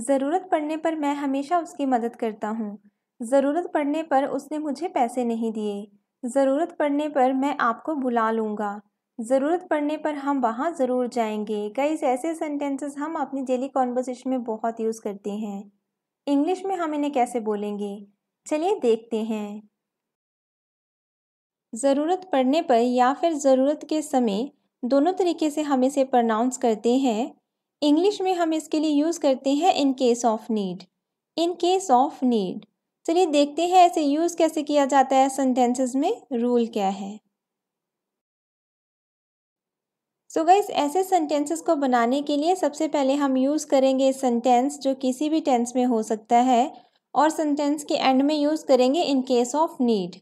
ज़रूरत पड़ने पर मैं हमेशा उसकी मदद करता हूँ ज़रूरत पड़ने पर उसने मुझे पैसे नहीं दिए ज़रूरत पड़ने पर मैं आपको बुला लूँगा ज़रूरत पड़ने पर हम वहाँ ज़रूर जाएंगे कई ऐसे सेंटेंसेस हम अपनी डेली कॉन्वर्जेशन में बहुत यूज़ करते हैं इंग्लिश में हम इन्हें कैसे बोलेंगे चलिए देखते हैं ज़रूरत पड़ने पर या फिर ज़रूरत के समय दोनों तरीके से हम इसे प्रनाउंस करते हैं इंग्लिश में हम इसके लिए यूज़ करते हैं in case of need in case of need चलिए देखते हैं ऐसे यूज़ कैसे किया जाता है सेंटेंसेस में रूल क्या है सो so गाइस ऐसे सेंटेंसेस को बनाने के लिए सबसे पहले हम यूज़ करेंगे सेंटेंस जो किसी भी टेंस में हो सकता है और सेंटेंस के एंड में यूज़ करेंगे इन केस ऑफ नीड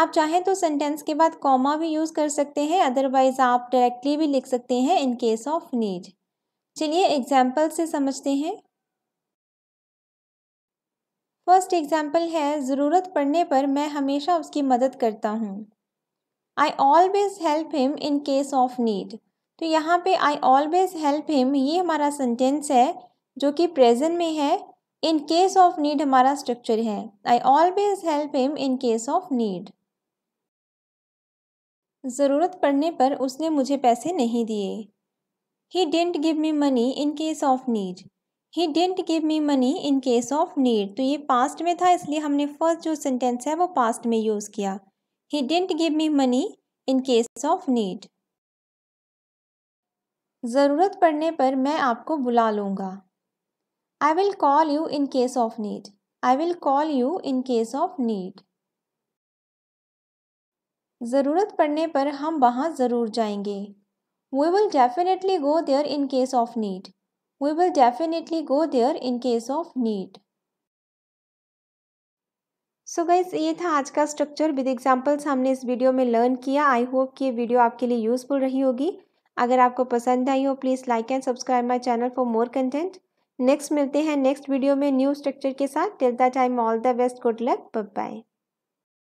आप चाहें तो सेंटेंस के बाद कॉमा भी यूज़ कर सकते हैं अदरवाइज़ आप डायरेक्टली भी लिख सकते हैं इन केस ऑफ नीड चलिए एग्जाम्पल से समझते हैं फर्स्ट एग्जाम्पल है ज़रूरत पड़ने पर मैं हमेशा उसकी मदद करता हूँ I always help him in case of need तो यहाँ पे आई ऑलवेज हेल्प हिम ये हमारा सेंटेंस है जो कि प्रेजेंट में है इन केस ऑफ नीड हमारा स्ट्रक्चर है I always help him in case of need ज़रूरत पड़ने पर उसने मुझे पैसे नहीं दिए He didn't give me money in case of need. He didn't give me money in case of need तो ये पास्ट में था इसलिए हमने फर्स्ट जो सेंटेंस है वो पास्ट में यूज़ किया he didn't give me money in case of need ज़रूरत पड़ने पर मैं आपको बुला लूँगा I will call you in case of need I will call you in case of need ज़रूरत पड़ने पर हम वहाँ ज़रूर जाएंगे We will definitely go there in case of need. We will definitely go there in case of need. So so guys ये था आज का स्ट्रक्चर विद एग्जाम्पल्स हमने इस वीडियो में लर्न किया आई होप कि ये वीडियो आपके लिए यूज़फुल रही होगी अगर आपको पसंद आई हो please like and subscribe my channel for more content next मिलते हैं नेक्स्ट वीडियो में न्यू स्ट्रक्चर के साथ till the time all the best good luck bye